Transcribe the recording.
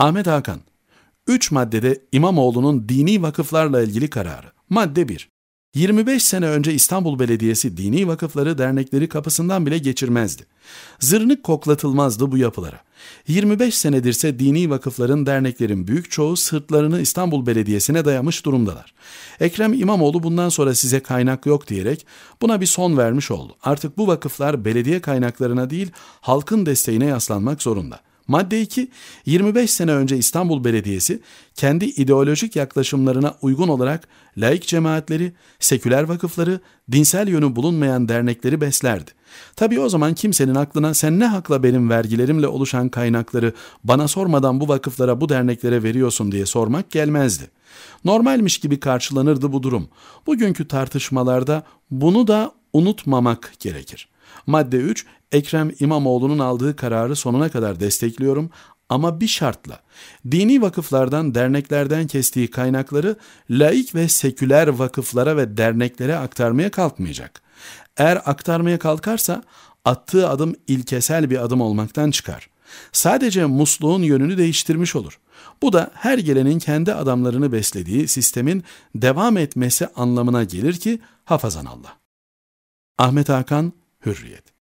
Ahmet Hakan, 3 maddede İmamoğlu'nun dini vakıflarla ilgili kararı. Madde 1. 25 sene önce İstanbul Belediyesi dini vakıfları dernekleri kapısından bile geçirmezdi. Zırnık koklatılmazdı bu yapılara. 25 senedirse dini vakıfların derneklerin büyük çoğu sırtlarını İstanbul Belediyesi'ne dayamış durumdalar. Ekrem İmamoğlu bundan sonra size kaynak yok diyerek buna bir son vermiş oldu. Artık bu vakıflar belediye kaynaklarına değil halkın desteğine yaslanmak zorunda. Madde 2, 25 sene önce İstanbul Belediyesi kendi ideolojik yaklaşımlarına uygun olarak laik cemaatleri, seküler vakıfları, dinsel yönü bulunmayan dernekleri beslerdi. Tabii o zaman kimsenin aklına sen ne hakla benim vergilerimle oluşan kaynakları bana sormadan bu vakıflara bu derneklere veriyorsun diye sormak gelmezdi. Normalmiş gibi karşılanırdı bu durum. Bugünkü tartışmalarda bunu da unutmamak gerekir.'' Madde 3, Ekrem İmamoğlu'nun aldığı kararı sonuna kadar destekliyorum ama bir şartla. Dini vakıflardan, derneklerden kestiği kaynakları laik ve seküler vakıflara ve derneklere aktarmaya kalkmayacak. Eğer aktarmaya kalkarsa attığı adım ilkesel bir adım olmaktan çıkar. Sadece musluğun yönünü değiştirmiş olur. Bu da her gelenin kendi adamlarını beslediği sistemin devam etmesi anlamına gelir ki hafazan Allah. Ahmet Hakan hürriyet.